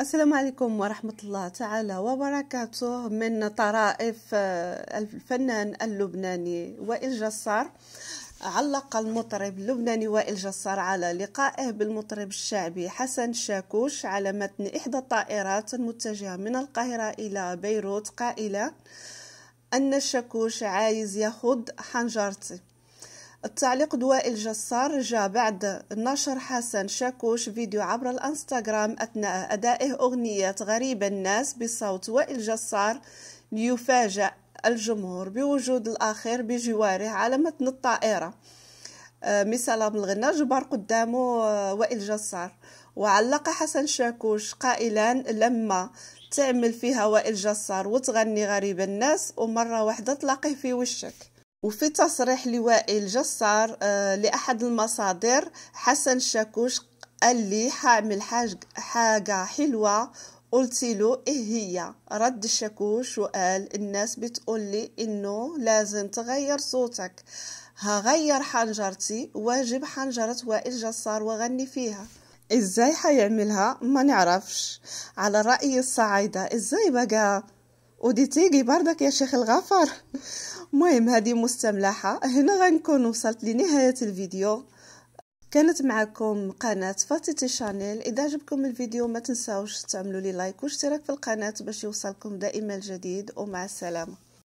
السلام عليكم ورحمة الله تعالى وبركاته من طرائف آه، الفنان اللبناني وائل جسار علق المطرب اللبناني وائل جسار على لقائه بالمطرب الشعبي حسن شاكوش على متن إحدى الطائرات المتجهة من القاهرة إلى بيروت قائلا أن الشاكوش عايز ياخد حنجرتي التعليق دواء الجسار جاء بعد نشر حسن شاكوش فيديو عبر الانستغرام اثناء ادائه اغنيه غريب الناس بصوت وائل جسار ليفاجأ الجمهور بوجود الاخر بجواره على متن الطائره آه، مثلا الغنى جبر قدامه آه، وائل جسار وعلق حسن شاكوش قائلا لما تعمل فيها وائل جسار وتغني غريب الناس ومره واحده تلاقيه في وشك وفي تصريح لوائل الجسار آه، لأحد المصادر حسن شاكوش قال لي حامل حاجة حلوة قلت له ايه هي رد الشاكوش وقال الناس بتقول لي انه لازم تغير صوتك هغير حنجرتي واجب حنجرة وائل جسار وغني فيها ازاي حيعملها ما نعرفش على رأي الصعيدة ازاي بقى ودي تيجي بردك يا شيخ الغفار مهم هذه مستملحة هنا غنكون وصلت لنهاية الفيديو كانت معكم قناة فاتيتي شانيل إذا عجبكم الفيديو ما تنساوش تعملوا لي لايك واشتراك في القناة باش يوصلكم دائما الجديد ومع السلامة